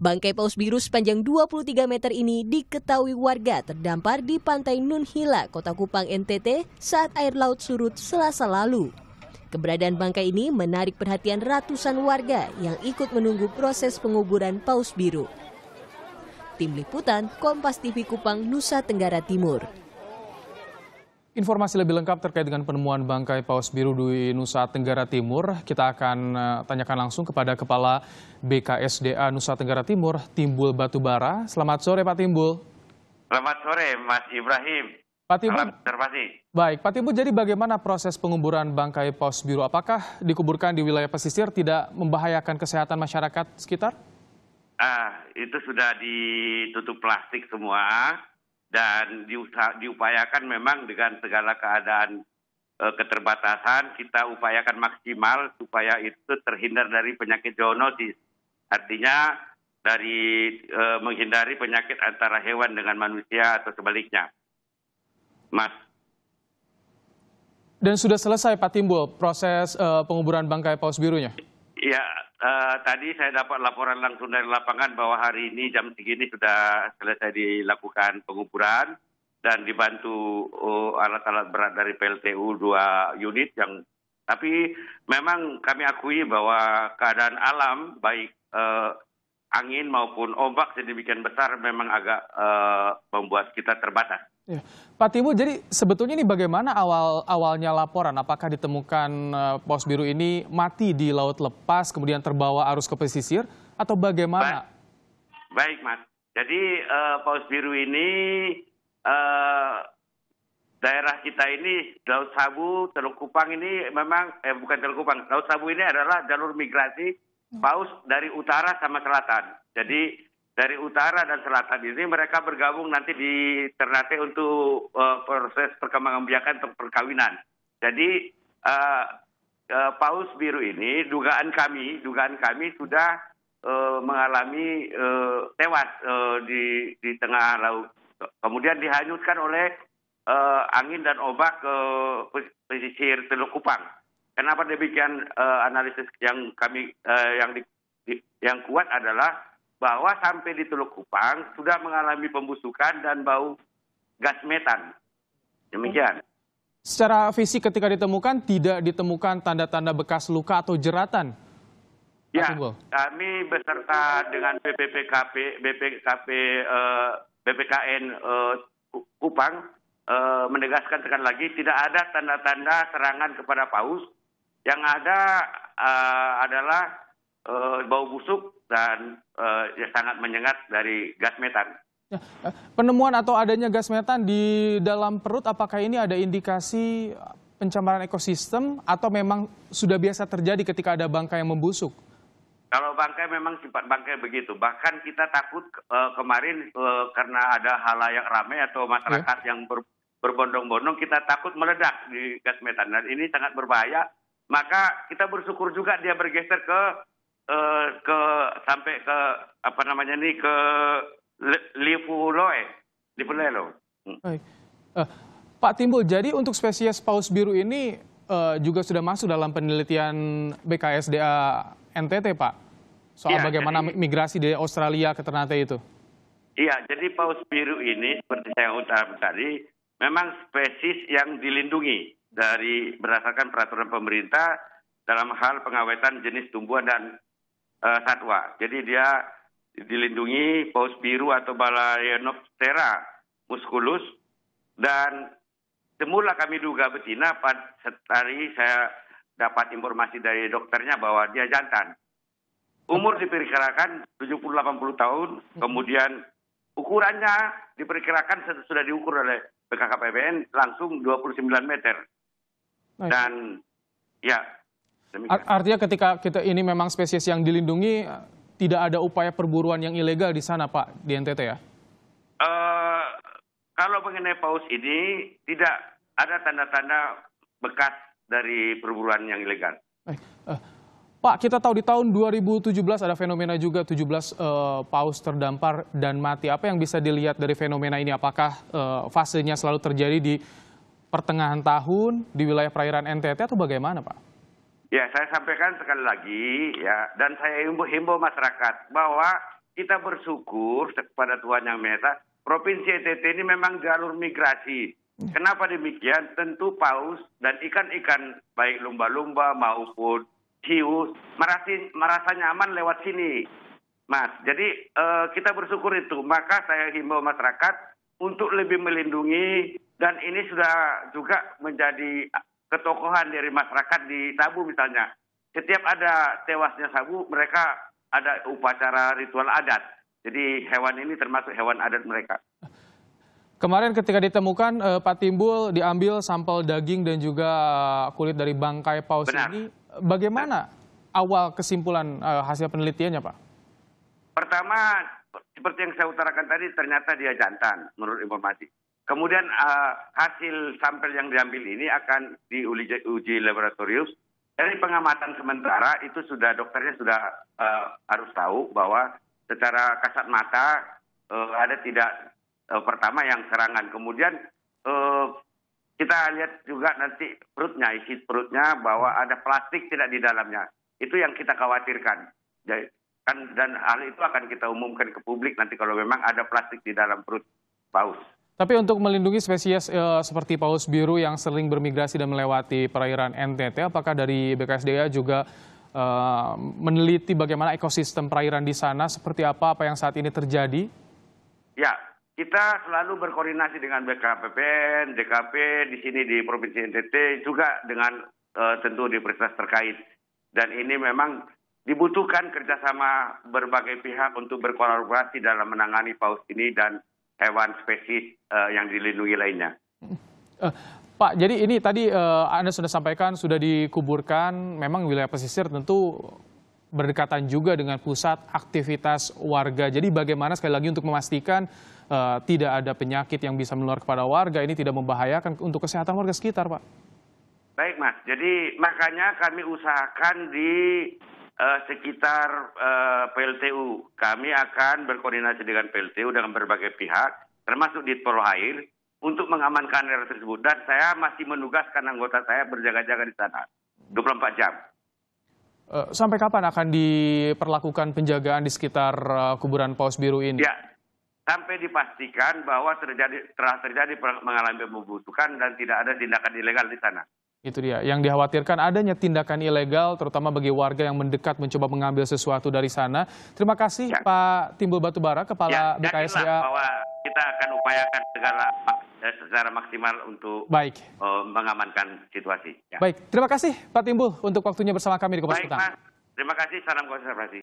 Bangkai paus biru sepanjang 23 meter ini diketahui warga terdampar di pantai Nunhila, Kota Kupang, NTT saat air laut surut selasa lalu. Keberadaan bangkai ini menarik perhatian ratusan warga yang ikut menunggu proses penguburan paus biru. Tim Liputan Kompas TV Kupang, Nusa Tenggara Timur. Informasi lebih lengkap terkait dengan penemuan bangkai paus biru di Nusa Tenggara Timur, kita akan eh, tanyakan langsung kepada Kepala BKSDA Nusa Tenggara Timur, Timbul Batubara. Selamat sore Pak Timbul. Selamat sore Mas Ibrahim. Pak Timbul, kasih. Baik, Pak Timbul, jadi bagaimana proses penguburan bangkai paus biru? Apakah dikuburkan di wilayah pesisir tidak membahayakan kesehatan masyarakat sekitar? Ah, itu sudah ditutup plastik semua dan diusaha, diupayakan memang dengan segala keadaan e, keterbatasan kita upayakan maksimal supaya itu terhindar dari penyakit zoonosis. Artinya dari e, menghindari penyakit antara hewan dengan manusia atau sebaliknya. Mas. Dan sudah selesai Pak Timbul proses e, penguburan bangkai paus birunya? Ya, uh, tadi saya dapat laporan langsung dari lapangan bahwa hari ini jam segini sudah selesai dilakukan penguburan dan dibantu oh, alat-alat uh, berat dari PLTU dua unit yang tapi memang kami akui bahwa keadaan alam baik uh, angin maupun ombak sedemikian besar memang agak uh, membuat kita terbatas. Ya. Pak Timur, jadi sebetulnya ini bagaimana awal awalnya laporan? Apakah ditemukan eh, pos biru ini mati di laut lepas, kemudian terbawa arus ke pesisir, atau bagaimana? Baik, Baik Mas. Jadi uh, eh, paus biru ini uh, daerah kita ini Laut Sabu, Teluk Kupang ini memang eh bukan Teluk Kupang, Laut Sabu ini adalah jalur migrasi hmm. paus dari utara sama selatan. Jadi dari utara dan selatan ini mereka bergabung nanti di Ternate untuk uh, proses perkembangan biakan untuk perkawinan. Jadi uh, uh, paus biru ini dugaan kami, dugaan kami sudah uh, mengalami uh, tewas uh, di di tengah laut. Kemudian dihanyutkan oleh uh, angin dan ombak ke pesisir Teluk Kupang. Kenapa demikian uh, analisis yang kami uh, yang di, di, yang kuat adalah bahwa sampai di Teluk Kupang sudah mengalami pembusukan dan bau gas metan. Demikian. Secara fisik ketika ditemukan tidak ditemukan tanda-tanda bekas luka atau jeratan. Ya, kami beserta dengan BPPKP, BPKP, eh, BPKN eh, Kupang eh, menegaskan sekali lagi tidak ada tanda-tanda serangan kepada paus. Yang ada eh, adalah eh, bau busuk dan uh, sangat menyengat dari gas metan. Ya, eh, penemuan atau adanya gas metan di dalam perut, apakah ini ada indikasi pencemaran ekosistem atau memang sudah biasa terjadi ketika ada bangkai yang membusuk? Kalau bangkai memang sifat bangkai begitu. Bahkan kita takut uh, kemarin uh, karena ada hal yang ramai atau masyarakat yeah. yang ber, berbondong-bondong, kita takut meledak di gas metan. Dan ini sangat berbahaya. Maka kita bersyukur juga dia bergeser ke Eh, ke sampai ke apa namanya ini ke Livuloe, Loe Hmm. Baik. Uh, eh, Pak Timbul, jadi untuk spesies paus biru ini uh, juga sudah masuk dalam penelitian BKSDA NTT, Pak? Soal ya, bagaimana jadi, migrasi dari Australia ke Ternate itu? Iya, jadi paus biru ini seperti saya utarakan tadi, memang spesies yang dilindungi dari berdasarkan peraturan pemerintah dalam hal pengawetan jenis tumbuhan dan uh, satwa. Jadi dia dilindungi paus biru atau Balaenoptera musculus dan semula kami duga betina pada hari saya dapat informasi dari dokternya bahwa dia jantan. Umur diperkirakan 70-80 tahun, kemudian ukurannya diperkirakan sudah diukur oleh BKKPBN langsung 29 meter. Dan ya Demikian. Artinya ketika kita ini memang spesies yang dilindungi, tidak ada upaya perburuan yang ilegal di sana Pak, di NTT ya? Uh, kalau mengenai paus ini, tidak ada tanda-tanda bekas dari perburuan yang ilegal. Eh, uh, Pak, kita tahu di tahun 2017 ada fenomena juga 17 uh, eh, paus terdampar dan mati. Apa yang bisa dilihat dari fenomena ini? Apakah uh, fasenya selalu terjadi di pertengahan tahun di wilayah perairan NTT atau bagaimana Pak? Ya, saya sampaikan sekali lagi ya, dan saya himbau-himbau masyarakat bahwa kita bersyukur kepada Tuhan Yang Maha Esa, Provinsi NTT e ini memang jalur migrasi. Kenapa demikian? Tentu paus dan ikan-ikan baik lumba-lumba maupun hiu merasa merasa nyaman lewat sini. Mas, jadi uh, kita bersyukur itu. Maka saya himbau masyarakat untuk lebih melindungi dan ini sudah juga menjadi ketokohan dari masyarakat di Sabu misalnya. Setiap ada tewasnya Sabu, mereka ada upacara ritual adat. Jadi hewan ini termasuk hewan adat mereka. Kemarin ketika ditemukan eh, Pak Timbul diambil sampel daging dan juga eh, kulit dari bangkai paus Benar. ini. Bagaimana Benar. awal kesimpulan eh, hasil penelitiannya, Pak? Pertama, seperti yang saya utarakan tadi, ternyata dia jantan menurut informasi. Kemudian uh, hasil sampel yang diambil ini akan diuji uji laboratorium. Dari pengamatan sementara itu sudah dokternya sudah uh, harus tahu bahwa secara kasat mata uh, ada tidak uh, pertama yang serangan. Kemudian uh, kita lihat juga nanti perutnya isi perutnya bahwa ada plastik tidak di dalamnya. Itu yang kita khawatirkan. Jadi, ya, kan dan hal itu akan kita umumkan ke publik nanti kalau memang ada plastik di dalam perut paus. Tapi untuk melindungi spesies e, seperti paus biru yang sering bermigrasi dan melewati perairan NTT, apakah dari BKSDA juga e, meneliti bagaimana ekosistem perairan di sana, seperti apa apa yang saat ini terjadi? Ya, kita selalu berkoordinasi dengan BKPPN, DKP di sini di Provinsi NTT juga dengan eh, tentu tentu universitas terkait. Dan ini memang dibutuhkan kerjasama berbagai pihak untuk berkolaborasi dalam menangani paus ini dan hewan spesies uh, yang dilindungi lainnya. Uh, Pak, jadi ini tadi uh, Anda sudah sampaikan sudah dikuburkan, memang wilayah pesisir tentu berdekatan juga dengan pusat aktivitas warga. Jadi bagaimana sekali lagi untuk memastikan uh, tidak ada penyakit yang bisa menular kepada warga ini tidak membahayakan untuk kesehatan warga sekitar, Pak? Baik, Mas. Jadi makanya kami usahakan di uh, sekitar uh, eh, PLTU. Kami akan berkoordinasi dengan PLTU dengan berbagai pihak, termasuk di Polo Air, untuk mengamankan daerah tersebut. Dan saya masih menugaskan anggota saya berjaga-jaga di sana 24 jam. Eh, sampai kapan akan diperlakukan penjagaan di sekitar kuburan Paus Biru ini? Ya, sampai dipastikan bahwa terjadi telah terjadi mengalami pembusukan dan tidak ada tindakan ilegal di sana. Itu dia, yang dikhawatirkan adanya tindakan ilegal, terutama bagi warga yang mendekat mencoba mengambil sesuatu dari sana. Terima kasih ya. Pak Timbul Batubara, Kepala ya, BKSDA. Bahwa kita akan upayakan segala eh, secara maksimal untuk Baik. Uh, mengamankan situasi. Ya. Baik, terima kasih Pak Timbul untuk waktunya bersama kami di Kompas Baik, Petang. Terima kasih, salam konservasi.